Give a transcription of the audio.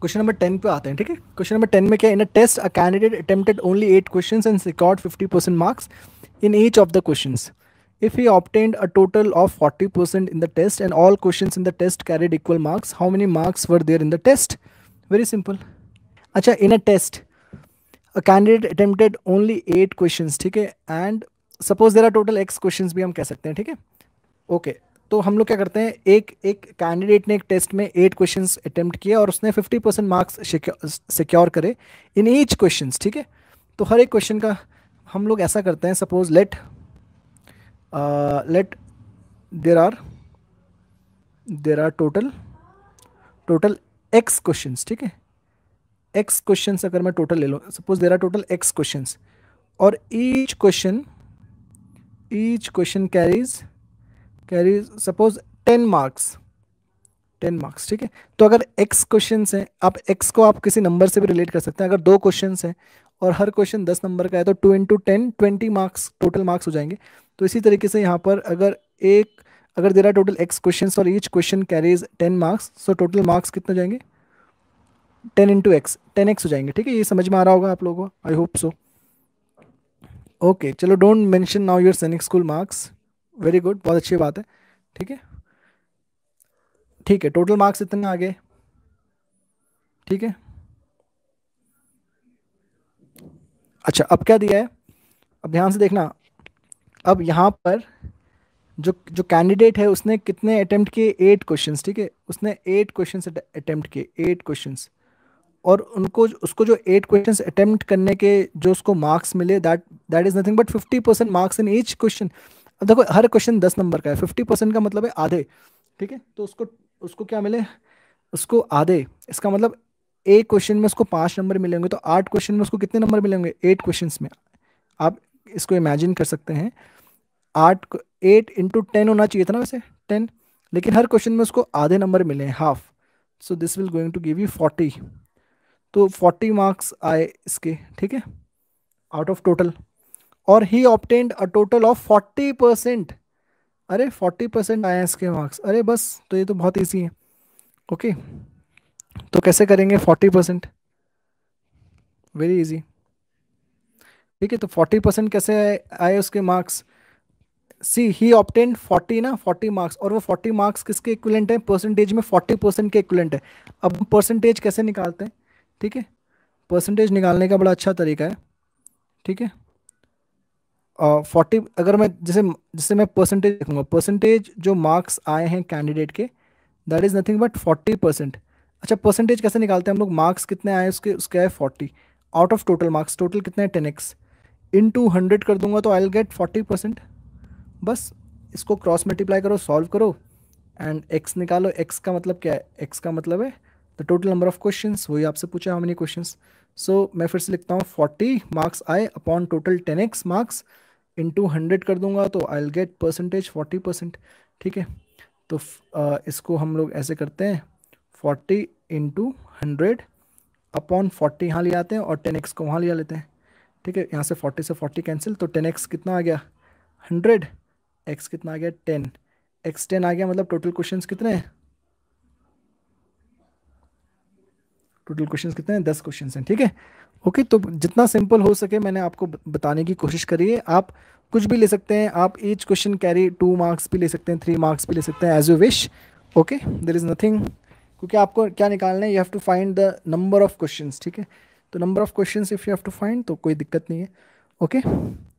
Question number ten पे आते हैं ठीक है क्वेश्चन नंबर टेन में क्या in a test a candidate attempted only eight question and record fifty percent marks in each of the question if you obtained a total of forty percent in the test and all question in the test carried equal marks how many marks were there in the test very simple अच्छा in a test a candidate attempted only eight question ठीक है and suppose there are total x question भी हम कह सकते हैं ठीक है ओके तो हम लोग क्या करते हैं एक एक कैंडिडेट ने एक टेस्ट में एट क्वेश्चन अटेम्प्ट किए और उसने फिफ्टी परसेंट मार्क्स सिक्योर करे इन ईच क्वेश्चन ठीक है तो हर एक क्वेश्चन का हम लोग ऐसा करते हैं suppose let let there are there are total total x question ठीक है एक्स क्वेश्चन अगर मैं टोटल ले लूँ suppose there are total x question और each question each question carries carries suppose ten marks ten marks ठीक है तो अगर एक्स क्वेश्चन हैं आप एक्स को आप किसी नंबर से भी रिलेट कर सकते हैं अगर दो क्वेश्चन हैं और हर क्वेश्चन दस नंबर का है तो two into ten twenty marks total marks हो जाएंगे तो इसी तरीके से यहाँ पर अगर एक अगर there are total x question और each question carries ten marks so total marks कितने जाएंगे ten into x ten x हो जाएंगे ठीक है ये समझ में आ रहा होगा आप लोगों को आई होप सो ओके चलो don't mention now your Sainik School marks very good बहुत अच्छी बात है ठीक है ठीक है टोटल मार्क्स इतने आ गए ठीक है अच्छा अब क्या दिया है अब ध्यान से देखना अब यहाँ पर जो जो कैंडिडेट है उसने कितने अटेम्प्ट किए एट क्वेश्चंस ठीक है उसने एट क्वेश्चंस अटेम्प्ट किए एट क्वेश्चंस और उनको उसको जो एट क्वेश्चंस अटेम्प्ट करने के जो उसको मार्क्स मिले that that is nothing but fifty percent marks in each question अब देखो हर क्वेश्चन दस नंबर का है फिफ्टी परसेंट का मतलब है आधे ठीक है तो उसको उसको क्या मिले उसको आधे इसका मतलब एक क्वेश्चन में उसको पाँच नंबर मिलेंगे तो आठ क्वेश्चन में उसको कितने नंबर मिलेंगे एट क्वेश्चन में आप इसको इमेजिन कर सकते हैं आठ एट इंटू टेन होना चाहिए था ना वैसे टेन लेकिन हर क्वेश्चन में उसको आधे नंबर मिले हैं half so this will going to give you forty तो फोर्टी मार्क्स आए इसके ठीक है आउट ऑफ टोटल और he obtained a total of forty percent अरे फोर्टी परसेंट आए इसके मार्क्स अरे बस तो ये तो बहुत ईजी है ओके तो कैसे करेंगे फोर्टी परसेंट वेरी इजी ठीक है तो फोर्टी परसेंट कैसे आए उसके मार्क्स सी ही ऑप्टेन फोर्टी ना फोर्टी मार्क्स और वो फोर्टी मार्क्स किसके इक्वलेंट है परसेंटेज में फोर्टी परसेंट के इक्वलेंट है अब परसेंटेज कैसे निकालते हैं ठीक है परसेंटेज निकालने का बड़ा अच्छा तरीका है ठीक है फोर्टी अगर मैं जैसे जैसे मैं परसेंटेज देखूंगा परसेंटेज जो मार्क्स आए हैं कैंडिडेट के that is nothing but forty percent अच्छा परसेंटेज कैसे निकालते हैं हम लोग मार्क्स कितने आए उसके उसके आए forty out of total marks total कितने हैं ten x into hundred कर दूंगा तो I will get forty percent बस इसको क्रॉस मल्टीप्लाई करो सॉल्व करो एंड एक्स निकालो एक्स का मतलब क्या है एक्स का मतलब है the total number of question वही आपसे पूछा हमने क्वेश्चन सो मैं फिर से लिखता हूँ फोर्टी मार्क्स आए upon total ten x marks into hundred कर दूंगा तो I get percentage forty percent ठीक है तो आ, uh, इसको हम लोग ऐसे करते हैं forty into hundred upon forty यहाँ ले आते हैं और टेन एक्स को वहाँ ले लेते हैं ठीक है यहाँ से फोर्टी से फोर्टी कैंसिल तो टेन एक्स कितना आ गया हंड्रेड एक्स कितना आ गया टेन एक्स टेन आ गया मतलब टोटल क्वेश्चन कितने हैं टोटल क्वेश्चन कितने हैं दस क्वेश्चन हैं ठीक है ओके तो जितना सिंपल हो सके मैंने आपको बताने की कोशिश करी है आप कुछ भी ले सकते हैं आप each question carry two marks भी ले सकते हैं थ्री मार्क्स भी ले सकते हैं as you wish okay there is nothing क्योंकि आपको क्या निकालना है you have to find the number of question ठीक है तो number of question if you have to find तो कोई दिक्कत नहीं है ओके okay?